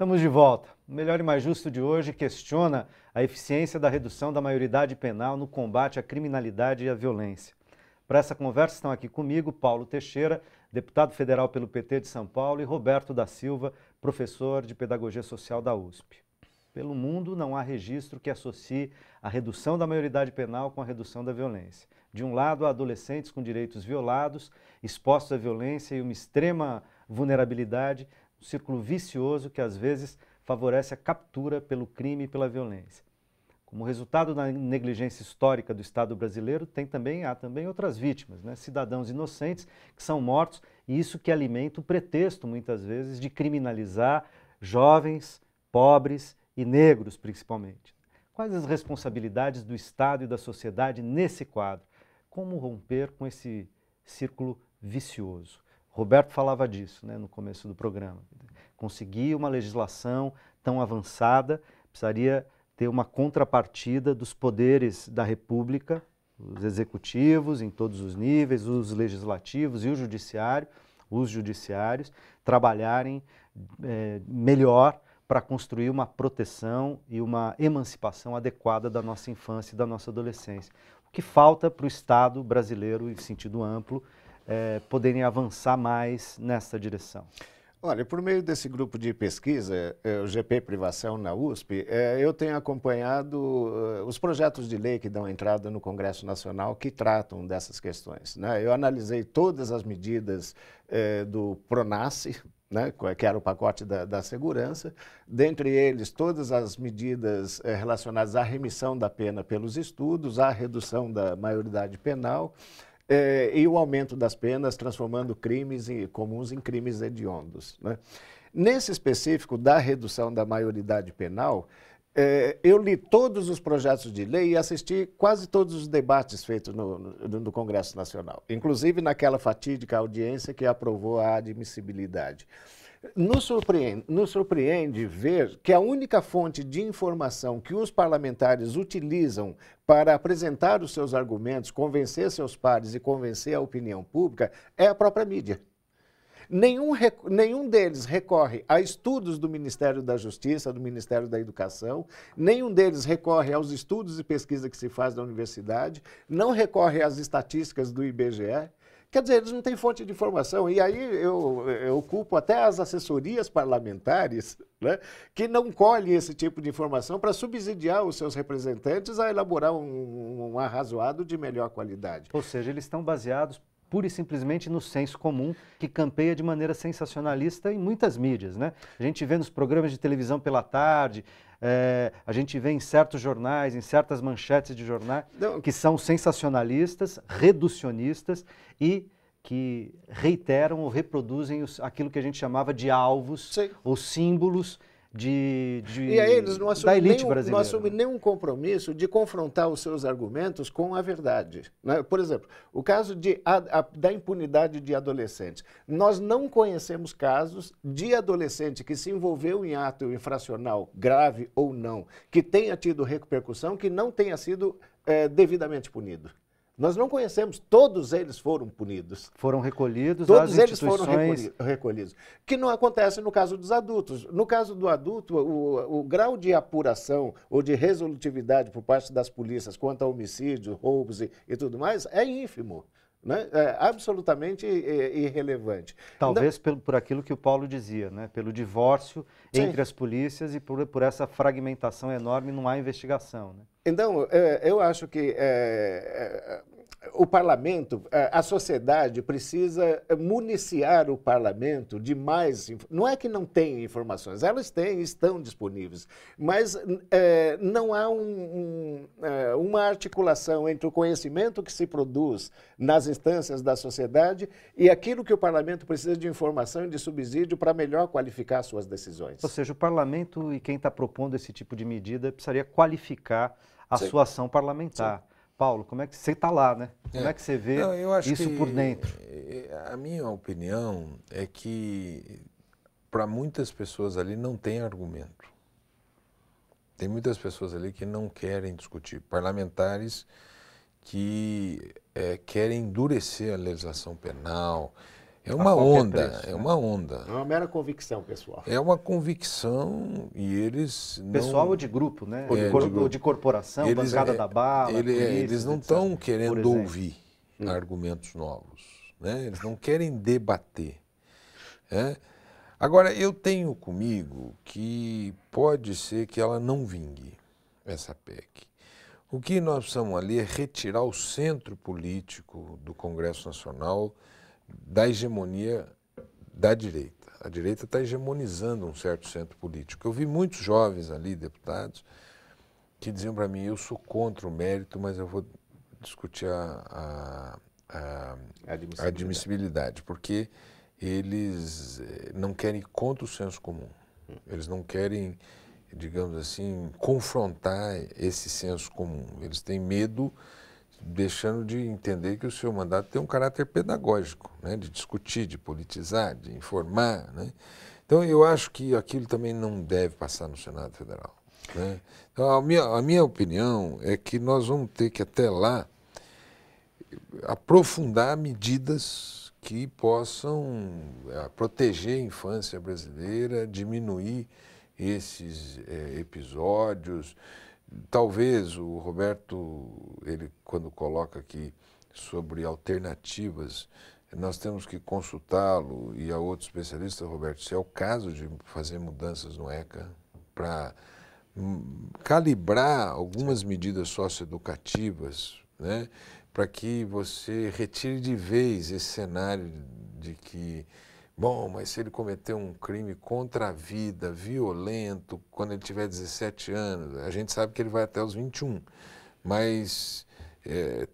Estamos de volta. O Melhor e Mais Justo de hoje questiona a eficiência da redução da maioridade penal no combate à criminalidade e à violência. Para essa conversa estão aqui comigo Paulo Teixeira, deputado federal pelo PT de São Paulo, e Roberto da Silva, professor de Pedagogia Social da USP. Pelo mundo, não há registro que associe a redução da maioridade penal com a redução da violência. De um lado, há adolescentes com direitos violados, expostos à violência e uma extrema vulnerabilidade, um círculo vicioso que às vezes favorece a captura pelo crime e pela violência. Como resultado da negligência histórica do Estado brasileiro, tem também há também outras vítimas, né? cidadãos inocentes que são mortos e isso que alimenta o pretexto muitas vezes de criminalizar jovens, pobres e negros principalmente. Quais as responsabilidades do Estado e da sociedade nesse quadro? Como romper com esse círculo vicioso? Roberto falava disso né, no começo do programa. Conseguir uma legislação tão avançada precisaria ter uma contrapartida dos poderes da República, os executivos em todos os níveis, os legislativos e o judiciário, os judiciários, trabalharem é, melhor para construir uma proteção e uma emancipação adequada da nossa infância e da nossa adolescência. O que falta para o Estado brasileiro, em sentido amplo, é, poderem avançar mais nessa direção? Olha, por meio desse grupo de pesquisa, é, o GP Privação na USP, é, eu tenho acompanhado é, os projetos de lei que dão entrada no Congresso Nacional que tratam dessas questões. Né? Eu analisei todas as medidas do PRONASSE, né? que era o pacote da, da, segurança, dentre eles todas as medidas relacionadas à remissão da pena pelos estudos, à redução da maioridade penal, é, e o aumento das penas, transformando crimes comuns em crimes hediondos. Né? Nesse específico da redução da maioridade penal, é, eu li todos os projetos de lei e assisti quase todos os debates feitos no, no, no, Congresso Nacional, inclusive naquela fatídica audiência que aprovou a admissibilidade. Nos surpreende, nos surpreende ver que a única fonte de informação que os parlamentares utilizam para apresentar os seus argumentos, convencer seus pares e convencer a opinião pública é a própria mídia. Nenhum, nenhum deles recorre a estudos do Ministério da Justiça, do Ministério da Educação, nenhum deles recorre aos estudos e pesquisa que se faz na universidade, não recorre às estatísticas do IBGE. Quer dizer, eles não têm fonte de informação. E aí eu, eu culpo até as assessorias parlamentares né, que não colhem esse tipo de informação para subsidiar os seus representantes a elaborar um, um arrazoado de melhor qualidade. Ou seja, eles estão baseados pura e simplesmente no senso comum, que campeia de maneira sensacionalista em muitas mídias. Né? A gente vê nos programas de televisão pela tarde, é, a gente vê em certos jornais, em certas manchetes de jornais, Não. que são sensacionalistas, reducionistas e que reiteram ou reproduzem os, aquilo que a gente chamava de alvos Sim. símbolos de, de e aí eles não assumem, nenhum, não nenhum compromisso de confrontar os seus argumentos com a verdade. Né? Por exemplo, o caso de, a, a, da impunidade de adolescentes. Nós não conhecemos casos de adolescente que se envolveu em ato infracional grave ou não, que tenha tido repercussão, que não tenha sido é, devidamente punido. Nós não conhecemos, todos eles foram punidos. Foram recolhidos, todos eles instituições... foram recolhi recolhidos. Que não acontece no caso dos adultos. No caso do adulto, o, o grau de apuração ou de resolutividade por parte das polícias quanto a homicídios, roubos e, e tudo mais é ínfimo. Né? É absolutamente é, irrelevante. Talvez não... por, por aquilo que o Paulo dizia, né? pelo divórcio Sim. entre as polícias e por, por essa fragmentação enorme, não há investigação. Né? Então, é, eu acho que é, é o parlamento, eh, a sociedade precisa eh, municiar o parlamento de mais. Não é que não tem informações, elas têm, estão disponíveis, mas é, não há um, um, uma articulação entre o conhecimento que se produz nas instâncias da sociedade e aquilo que o parlamento precisa de informação e de subsídio para melhor qualificar suas decisões. Ou seja, o parlamento e quem está propondo esse tipo de medida precisaria qualificar a Sim. sua ação parlamentar. Sim. Paulo, como é que você está lá, né? Como é, é que você vê Não, isso que, por dentro? A minha opinião é que para muitas pessoas ali não tem argumento. Tem muitas pessoas ali que não querem discutir. Parlamentares que é, querem endurecer a legislação penal, é uma é onda, preço, é né? uma onda. É uma mera convicção, pessoal. É uma convicção e eles não... Pessoal ou de grupo, né? É, ou de, é, cor... de, ou de corporação, eles, bancada é, da bala, ele, é, polícia, Eles não estão querendo ouvir hum. argumentos novos, né? Eles não querem debater. Né? Agora, eu tenho comigo que pode ser que ela não vingue, essa PEC. O que nós precisamos ali é retirar o centro político do Congresso Nacional da hegemonia da direita. A direita está hegemonizando um certo centro político. Eu vi muitos jovens ali, deputados, que diziam para mim: eu sou contra o mérito, mas eu vou discutir a, a, a, a admissibilidade, porque eles eh, não querem contra o senso comum. Eles não querem, digamos assim, confrontar esse senso comum. Eles têm medo deixando de entender que o seu mandato tem um caráter pedagógico, né, de discutir, de politizar, de informar. Né? Então, eu acho que aquilo também não deve passar no Senado Federal. Né? Então, a minha, a minha opinião é que nós vamos ter que, até lá, aprofundar medidas que possam eh, proteger a infância brasileira, diminuir esses é, episódios talvez o Roberto, ele quando coloca aqui sobre alternativas, nós temos que consultá-lo e a outro especialista, Roberto, se é o caso de fazer mudanças no ECA para hum, calibrar algumas medidas socioeducativas, né, para que você retire de vez esse cenário de que Bom, mas se ele cometeu um crime contra a vida, violento, quando ele tiver 17 anos, a gente sabe que ele vai até os 21, mas é,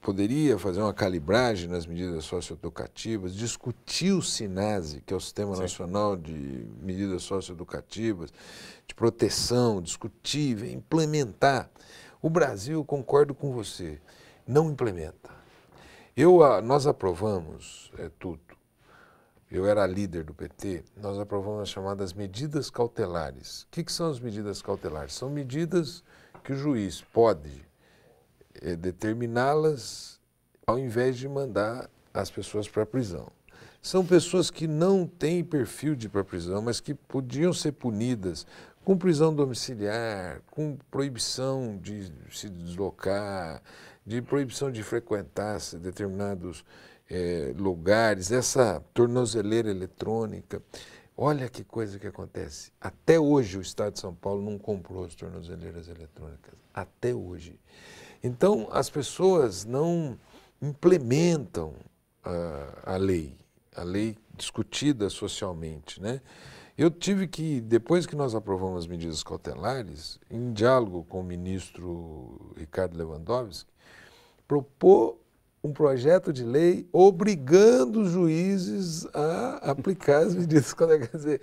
poderia fazer uma calibragem nas medidas socioeducativas, discutir o SINASE, que é o Sistema Sim. Nacional de Medidas Socioeducativas, de proteção, discutir, implementar. O Brasil, concordo com você, não implementa. Eu, ah, nós aprovamos, é, tu, eu era líder do PT, nós aprovamos as chamadas medidas cautelares. O que, que são as medidas cautelares? São medidas que o juiz pode é, determiná-las ao invés de mandar as pessoas para a prisão. São pessoas que não têm perfil de ir para a prisão, mas que podiam ser punidas com prisão domiciliar, com proibição de se deslocar, de proibição de frequentar determinados é, lugares, essa tornozeleira eletrônica. Olha que coisa que acontece. Até hoje o Estado de São Paulo não comprou as tornozeleiras eletrônicas. Até hoje. Então as pessoas não implementam a, a lei, a lei discutida socialmente, né? Eu tive que, depois que nós aprovamos as medidas cautelares, em diálogo com o ministro Ricardo Lewandowski, propor um projeto de lei obrigando os juízes a aplicar as medidas. É que dizer,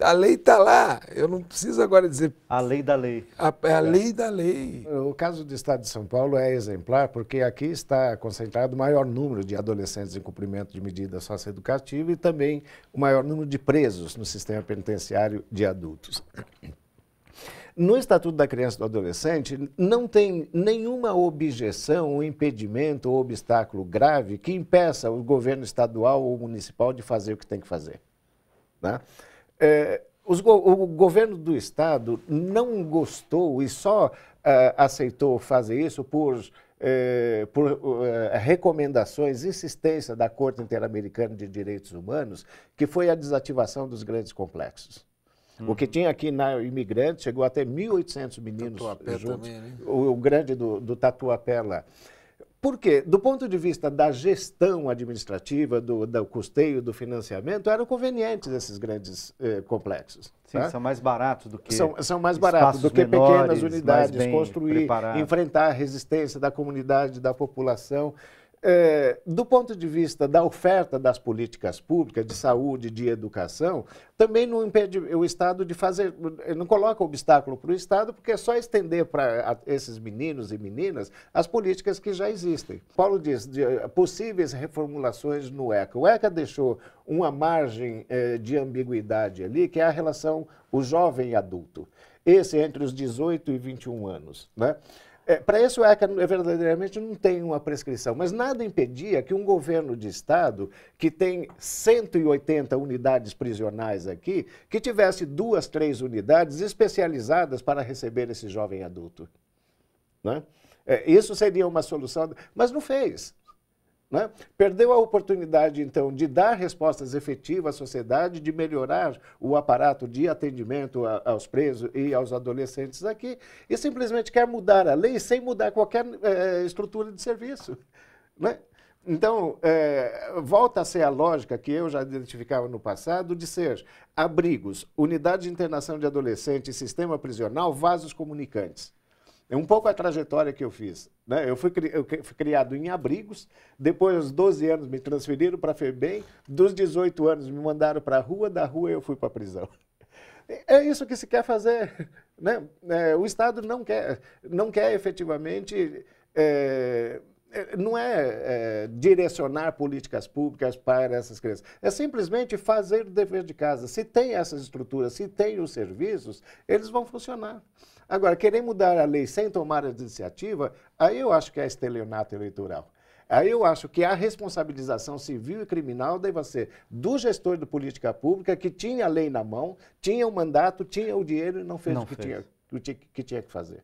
a lei está lá, eu não preciso agora dizer. A lei da lei. A, é a lei da lei. O caso do Estado de São Paulo é exemplar, porque aqui está concentrado o maior número de adolescentes em cumprimento de medidas socioeducativa e também o maior número de presos no sistema penitenciário de adultos. No Estatuto da Criança e do Adolescente, não tem nenhuma objeção, um impedimento ou um obstáculo grave que impeça o governo estadual ou municipal de fazer o que tem que fazer. Né? É, go o governo do Estado não gostou e só uh, aceitou fazer isso por. É, por uh, recomendações, insistência da Corte Interamericana de Direitos Humanos, que foi a desativação dos grandes complexos. O que tinha aqui na Imigrante chegou até 1.800 meninos Tatuapé juntos. Também, né? o, o, grande do, do Tatuapé lá. Por quê? Do ponto de vista da gestão administrativa, do, do custeio, do financiamento, eram convenientes esses grandes eh, complexos. Sim, tá? são mais baratos do que. São, são mais baratos do que menores, pequenas unidades, construir, preparado. enfrentar a resistência da comunidade, da população. É, do ponto de vista da oferta das políticas públicas de saúde, de educação, também não impede o Estado de fazer, eh, não coloca obstáculo para o Estado, porque é só estender para esses meninos e meninas as políticas que já existem. Paulo diz de, eh, possíveis reformulações no ECA. O ECA deixou uma margem eh, de ambiguidade ali, que é a relação o jovem e adulto. Esse entre os 18 e 21 anos, né? É, Para isso, o é ECA verdadeiramente não tem uma prescrição, mas nada impedia que um governo de Estado, que tem 180 unidades prisionais aqui, que tivesse duas, três unidades especializadas para receber esse jovem adulto. Né? É, isso seria uma solução, mas não fez. Né? Perdeu a oportunidade, então, de dar respostas efetivas à sociedade, de melhorar o aparato de atendimento a, aos presos e aos adolescentes aqui, e simplesmente quer mudar a lei sem mudar qualquer é, estrutura de serviço. Né? Então, é, volta a ser a lógica que eu já identificava no passado de ser abrigos, unidade de internação de adolescentes, sistema prisional, vasos comunicantes. É um pouco a trajetória que eu fiz. Né? Eu, fui, eu fui criado em abrigos, depois aos 12 anos me transferiram para a FEBEM, dos 18 anos me mandaram para a rua, da rua eu fui para a prisão. É isso que se quer fazer. Né? É, o Estado não quer, não quer efetivamente é, é, não é, é, direcionar políticas públicas para essas crianças, é simplesmente fazer o dever de casa. Se tem essas estruturas, se tem os serviços, eles vão funcionar. Agora, querer mudar a lei sem tomar a iniciativa, aí eu acho que é estelionato eleitoral. Aí eu acho que a responsabilização civil e criminal deve ser do gestor de política pública que tinha a lei na mão, tinha o mandato, tinha o dinheiro e não fez não o que, fez. Tinha, o que tinha que fazer.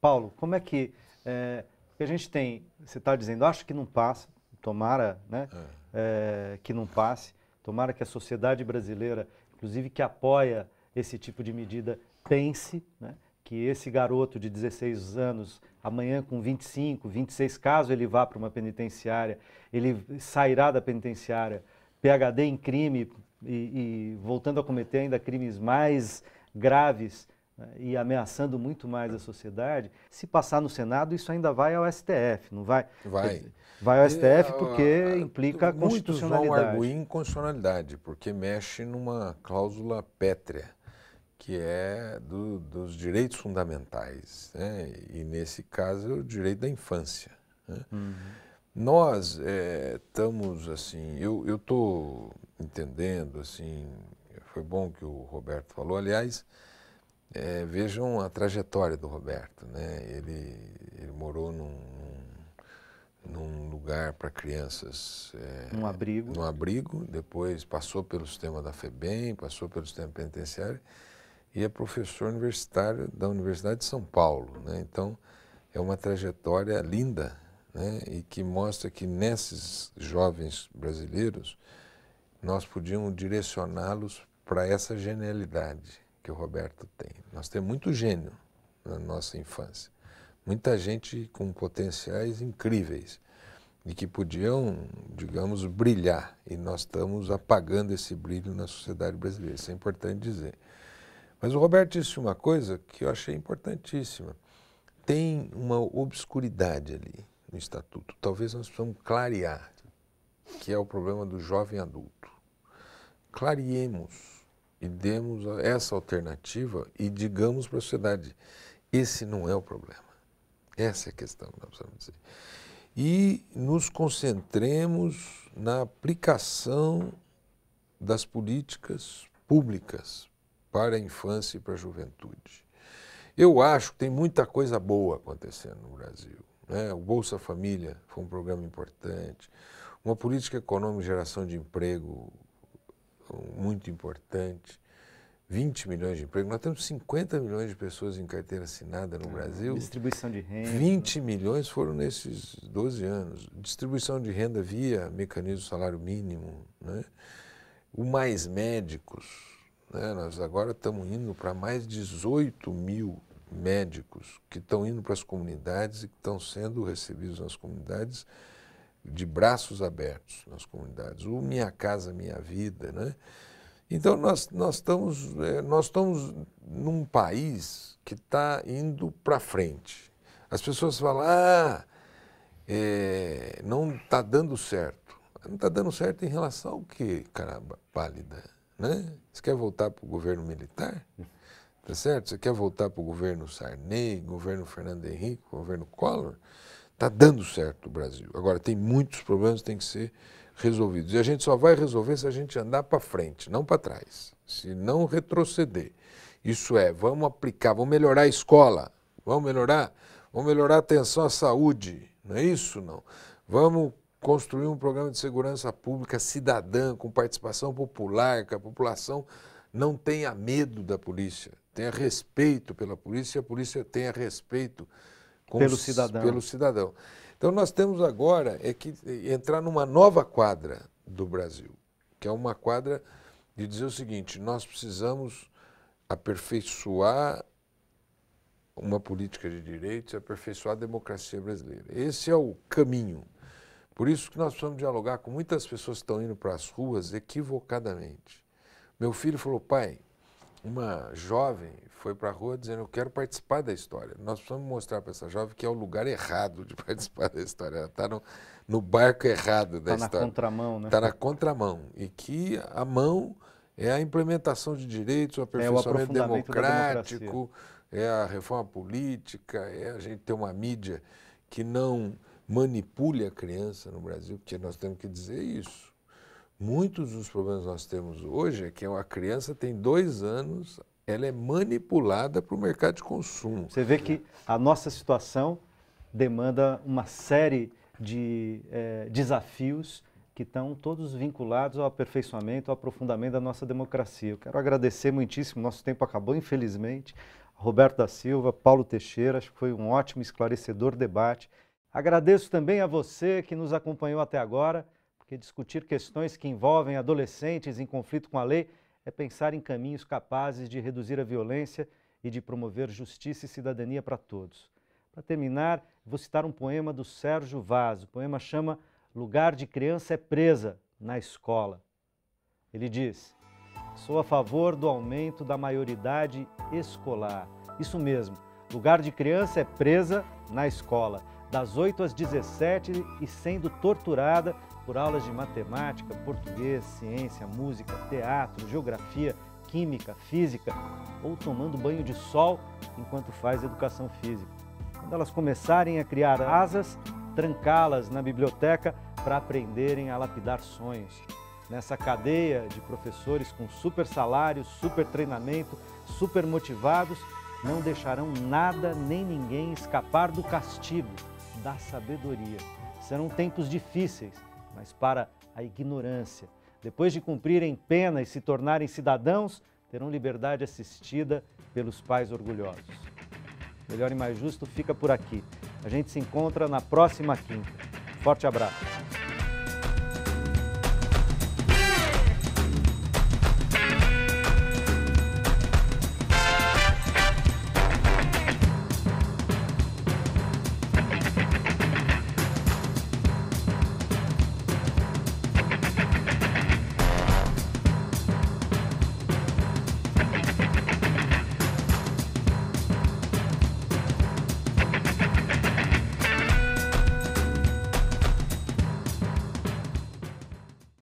Paulo, como é que... É porque a gente tem, você está dizendo, acho que não passa, tomara né, é. É, que não passe, tomara que a sociedade brasileira, inclusive que apoia esse tipo de medida, pense né, que esse garoto de 16 anos, amanhã com 25, 26, caso ele vá para uma penitenciária, ele sairá da penitenciária, PHD em crime e, e voltando a cometer ainda crimes mais graves, né, e ameaçando muito mais a sociedade, se passar no Senado, isso ainda vai ao STF, não vai? Vai. Vai ao STF é, porque a, é, implica a constitucionalidade. Muitos vão arguir inconstitucionalidade, porque mexe numa cláusula pétrea, que é do, dos direitos fundamentais, né? e nesse caso, o direito da infância. Né? Uhum. Nós é, estamos assim, eu estou entendendo, assim, foi bom que o Roberto falou, aliás, é, vejam a trajetória do Roberto, né? Ele, ele morou num, num lugar para crianças. É, abrigo. Num abrigo, depois passou pelo sistema da FEBEM, passou pelo sistema penitenciário e é professor universitário da Universidade de São Paulo, né? Então, é uma trajetória linda, né? E que mostra que nesses jovens brasileiros nós podíamos direcioná-los para essa genialidade que o Roberto tem. Nós temos muito gênio na nossa infância. Muita gente com potenciais incríveis e que podiam, digamos, brilhar. E nós estamos apagando esse brilho na sociedade brasileira. Isso é importante dizer. Mas o Roberto disse uma coisa que eu achei importantíssima. Tem uma obscuridade ali no estatuto. Talvez nós possamos clarear, que é o problema do jovem adulto. Clareemos e demos essa alternativa e digamos para a sociedade: esse não é o problema. Essa é a questão que nós precisamos dizer. E nos concentremos na aplicação das políticas públicas para a infância e para a juventude. Eu acho que tem muita coisa boa acontecendo no Brasil. Né? O Bolsa Família foi um programa importante, uma política econômica de geração de emprego muito importante. 20 milhões de empregos. Nós temos 50 milhões de pessoas em carteira assinada no ah, Brasil. Distribuição de renda. 20 milhões foram nesses 12 anos. Distribuição de renda via mecanismo salário mínimo. Né? O Mais Médicos. Né? Nós agora estamos indo para mais 18 mil médicos que estão indo para as comunidades e que estão sendo recebidos nas comunidades de braços abertos nas comunidades. O Minha Casa Minha Vida, né? Então, nós, nós, estamos, é, nós estamos num país que está indo para frente. As pessoas falam, ah, é, não está dando certo. Não está dando certo em relação ao que, cara pálida? Né? Você quer voltar para o governo militar? Tá certo? Você quer voltar para o governo Sarney, governo Fernando Henrique, governo Collor? Está dando certo o Brasil. Agora, tem muitos problemas que têm que ser resolvidos. E a gente só vai resolver se a gente andar para frente, não para trás. Se não retroceder. Isso é, vamos aplicar, vamos melhorar a escola, vamos melhorar, vamos melhorar a atenção à saúde. Não é isso, não. Vamos construir um programa de segurança pública cidadã, com participação popular, que a população não tenha medo da polícia, tenha respeito pela polícia e a polícia tenha respeito pelo cidadão. Pelo cidadão. Então nós temos agora é que entrar numa nova quadra do Brasil, que é uma quadra de dizer o seguinte: nós precisamos aperfeiçoar uma política de direitos, aperfeiçoar a democracia brasileira. Esse é o caminho. Por isso que nós precisamos dialogar com muitas pessoas que estão indo para as ruas equivocadamente. Meu filho falou: pai, uma jovem foi para a rua dizendo: Eu quero participar da história. Nós precisamos mostrar para essa jovem que é o lugar errado de participar da história. Ela está no, no, barco errado da tá história. Está na contramão, né? Está na contramão. E que a mão é a implementação de direitos, o aperfeiçoamento é o democrático, é a reforma política, é a gente ter uma mídia que não manipule a criança no Brasil, porque nós temos que dizer isso. Muitos dos problemas que nós temos hoje é que a criança tem dois anos, ela é manipulada para o mercado de consumo. Você vê que a nossa situação demanda uma série de eh, desafios que estão todos vinculados ao aperfeiçoamento, ao aprofundamento da nossa democracia. Eu quero agradecer muitíssimo, nosso tempo acabou, infelizmente. Roberto da Silva, Paulo Teixeira, acho que foi um ótimo, esclarecedor debate. Agradeço também a você que nos acompanhou até agora porque discutir questões que envolvem adolescentes em conflito com a lei é pensar em caminhos capazes de reduzir a violência e de promover justiça e cidadania para todos. Para terminar, vou citar um poema do Sérgio Vaz. O poema chama Lugar de Criança é Presa na Escola. Ele diz: Sou a favor do aumento da maioridade escolar. Isso mesmo, lugar de criança é presa na escola, das 8 às 17 e sendo torturada por aulas de matemática, português, ciência, música, teatro, geografia, química, física ou tomando banho de sol enquanto faz educação física. Quando elas começarem a criar asas, trancá-las na biblioteca para aprenderem a lapidar sonhos. Nessa cadeia de professores com super salários, super treinamento, super motivados, não deixarão nada nem ninguém escapar do castigo, da sabedoria. Serão tempos difíceis, mas para a ignorância. Depois de cumprirem pena e se tornarem cidadãos, terão liberdade assistida pelos pais orgulhosos. Melhor e Mais Justo fica por aqui. A gente se encontra na próxima quinta. Forte abraço.